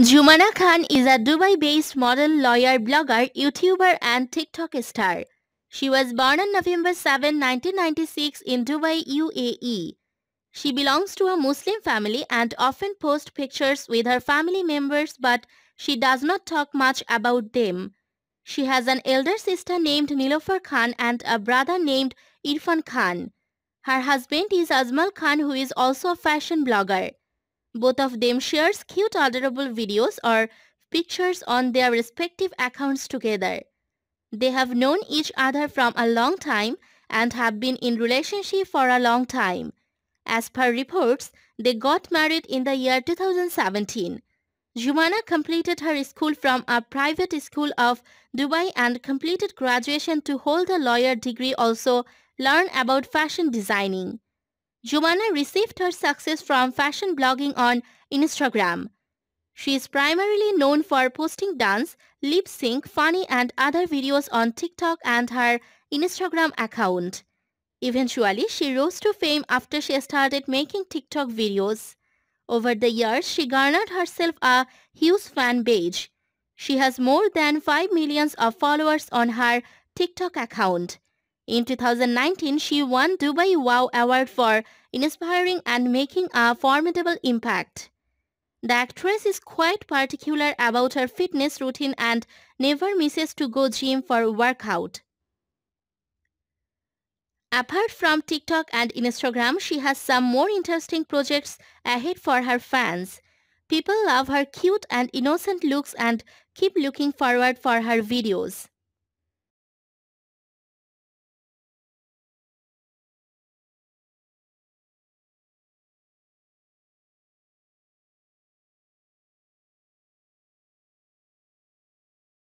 Jumana Khan is a Dubai-based model, lawyer, blogger, YouTuber and TikTok star. She was born on November 7, 1996 in Dubai, UAE. She belongs to a Muslim family and often posts pictures with her family members but she does not talk much about them. She has an elder sister named Nilofar Khan and a brother named Irfan Khan. Her husband is Azmal Khan who is also a fashion blogger. Both of them shares cute adorable videos or pictures on their respective accounts together. They have known each other from a long time and have been in relationship for a long time. As per reports, they got married in the year 2017. Jumana completed her school from a private school of Dubai and completed graduation to hold a lawyer degree also learn about fashion designing. Jumana received her success from fashion blogging on Instagram. She is primarily known for posting dance, lip sync, funny and other videos on TikTok and her Instagram account. Eventually, she rose to fame after she started making TikTok videos. Over the years, she garnered herself a huge fan base. She has more than 5 millions of followers on her TikTok account. In 2019, she won Dubai Wow Award for inspiring and making a formidable impact. The actress is quite particular about her fitness routine and never misses to go gym for workout. Apart from TikTok and Instagram, she has some more interesting projects ahead for her fans. People love her cute and innocent looks and keep looking forward for her videos.